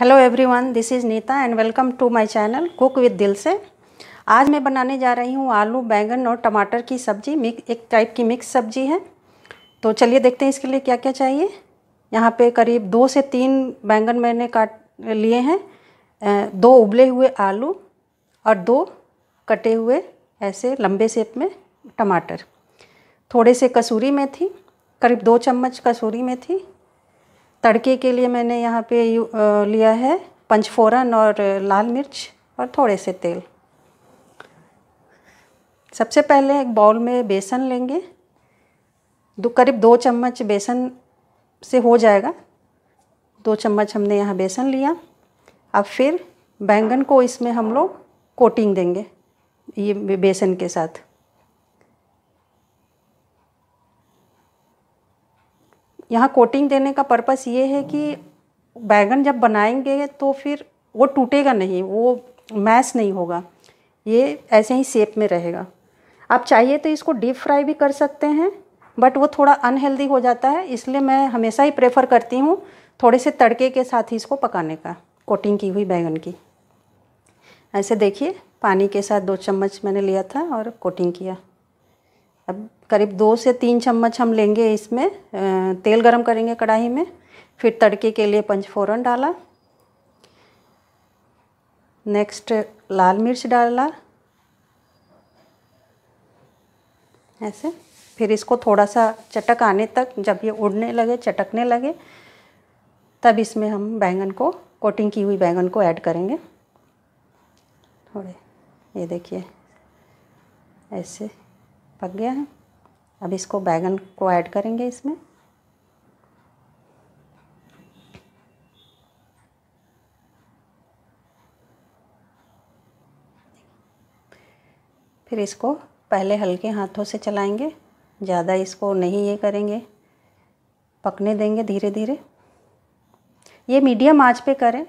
hello everyone this is Neeta and welcome to my channel cook with दिल से आज मैं बनाने जा रही हूँ आलू बैंगन और टमाटर की सब्ज़ी एक टाइप की मिक्स सब्ज़ी है तो चलिए देखते हैं इसके लिए क्या क्या चाहिए यहाँ पे करीब दो से तीन बैंगन मैंने काट लिए हैं दो उबले हुए आलू और दो कटे हुए ऐसे लंबे सेप में टमाटर थोड़े से कसूरी मेथी करीब दो चम्मच कसूरी मेथी तड़के के लिए मैंने यहाँ पे लिया है पंचफोरन और लाल मिर्च और थोड़े से तेल सबसे पहले एक बाउल में बेसन लेंगे दो करीब दो चम्मच बेसन से हो जाएगा दो चम्मच हमने यहाँ बेसन लिया अब फिर बैंगन को इसमें हम लोग कोटिंग देंगे ये बेसन के साथ यहाँ कोटिंग देने का पर्पस ये है कि बैगन जब बनाएंगे तो फिर वो टूटेगा नहीं वो मैश नहीं होगा ये ऐसे ही शेप में रहेगा आप चाहिए तो इसको डीप फ्राई भी कर सकते हैं बट वो थोड़ा अनहेल्दी हो जाता है इसलिए मैं हमेशा ही प्रेफर करती हूँ थोड़े से तड़के के साथ ही इसको पकाने का कोटिंग की हुई बैंगन की ऐसे देखिए पानी के साथ दो चम्मच मैंने लिया था और कोटिंग किया अब करीब दो से तीन चम्मच हम लेंगे इसमें तेल गरम करेंगे कढ़ाई में फिर तड़के के लिए पंचफोरन डाला नेक्स्ट लाल मिर्च डाला ऐसे फिर इसको थोड़ा सा चटक आने तक जब ये उड़ने लगे चटकने लगे तब इसमें हम बैंगन को कोटिंग की हुई बैंगन को ऐड करेंगे थोड़े ये देखिए ऐसे पक गया है अब इसको बैगन को ऐड करेंगे इसमें फिर इसको पहले हल्के हाथों से चलाएंगे ज़्यादा इसको नहीं ये करेंगे पकने देंगे धीरे धीरे ये मीडियम आंच पे करें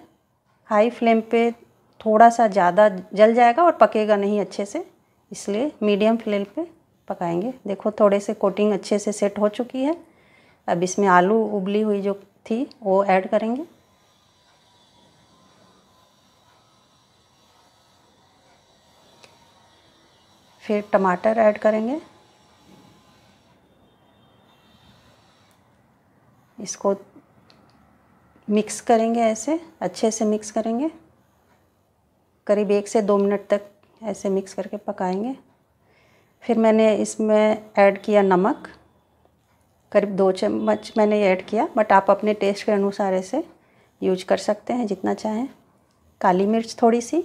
हाई फ्लेम पे थोड़ा सा ज़्यादा जल जाएगा और पकेगा नहीं अच्छे से इसलिए मीडियम फ्लेम पे पकाएंगे देखो थोड़े से कोटिंग अच्छे से सेट हो चुकी है अब इसमें आलू उबली हुई जो थी वो ऐड करेंगे फिर टमाटर ऐड करेंगे इसको मिक्स करेंगे ऐसे अच्छे से मिक्स करेंगे करीब एक से दो मिनट तक ऐसे मिक्स करके पकाएंगे फिर मैंने इसमें ऐड किया नमक करीब दो चम्मच मैंने ऐड किया बट आप अपने टेस्ट के अनुसार ऐसे यूज कर सकते हैं जितना चाहें काली मिर्च थोड़ी सी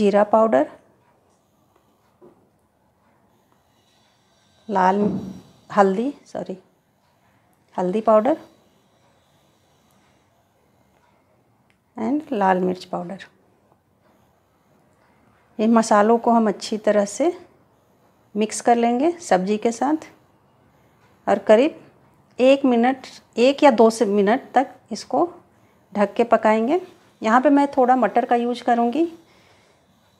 जीरा पाउडर लाल हल्दी सॉरी हल्दी पाउडर एंड लाल मिर्च पाउडर इन मसालों को हम अच्छी तरह से मिक्स कर लेंगे सब्जी के साथ और करीब एक मिनट एक या दो से मिनट तक इसको ढक के पकाएंगे यहाँ पे मैं थोड़ा मटर का यूज करूँगी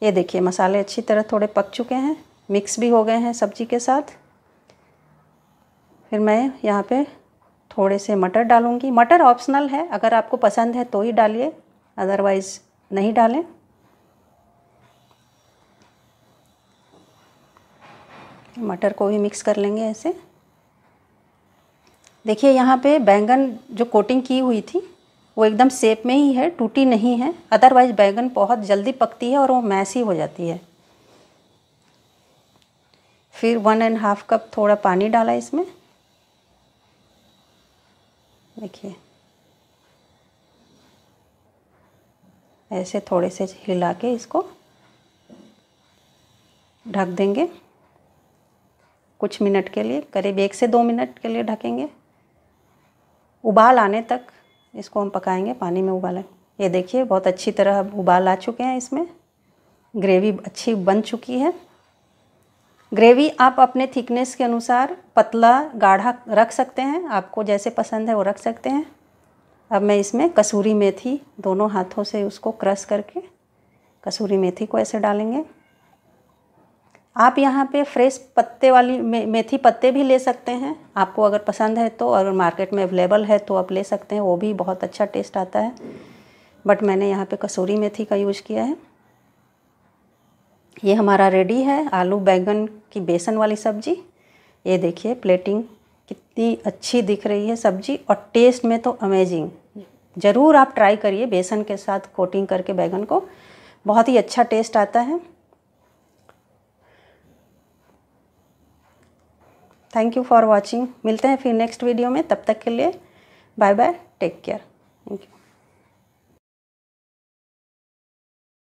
ये देखिए मसाले अच्छी तरह थोड़े पक चुके हैं मिक्स भी हो गए हैं सब्जी के साथ फिर मैं यहाँ पे थोड़े से मटर डालूँगी मटर ऑप्शनल है अगर आपको पसंद है तो ही डालिए अदरवाइज़ नहीं डालें मटर को भी मिक्स कर लेंगे ऐसे देखिए यहाँ पे बैंगन जो कोटिंग की हुई थी वो एकदम सेप में ही है टूटी नहीं है अदरवाइज़ बैंगन बहुत जल्दी पकती है और वो मैसी हो जाती है फिर वन एंड हाफ कप थोड़ा पानी डाला इसमें देखिए ऐसे थोड़े से हिला के इसको ढक देंगे कुछ मिनट के लिए करीब एक से दो मिनट के लिए ढकेंगे उबाल आने तक इसको हम पकाएंगे पानी में उबाल ये देखिए बहुत अच्छी तरह उबाल आ चुके हैं इसमें ग्रेवी अच्छी बन चुकी है ग्रेवी आप अपने थिकनेस के अनुसार पतला गाढ़ा रख सकते हैं आपको जैसे पसंद है वो रख सकते हैं अब मैं इसमें कसूरी मेथी दोनों हाथों से उसको क्रश करके कसूरी मेथी को ऐसे डालेंगे आप यहाँ पे फ्रेश पत्ते वाली मे मेथी पत्ते भी ले सकते हैं आपको अगर पसंद है तो और मार्केट में अवेलेबल है तो आप ले सकते हैं वो भी बहुत अच्छा टेस्ट आता है बट मैंने यहाँ पे कसूरी मेथी का यूज़ किया है ये हमारा रेडी है आलू बैंगन की बेसन वाली सब्जी ये देखिए प्लेटिंग कितनी अच्छी दिख रही है सब्जी और टेस्ट में तो अमेजिंग ज़रूर आप ट्राई करिए बेसन के साथ कोटिंग करके बैगन को बहुत ही अच्छा टेस्ट आता है थैंक यू फॉर वॉचिंग मिलते हैं फिर नेक्स्ट वीडियो में तब तक के लिए बाय बाय टेक केयर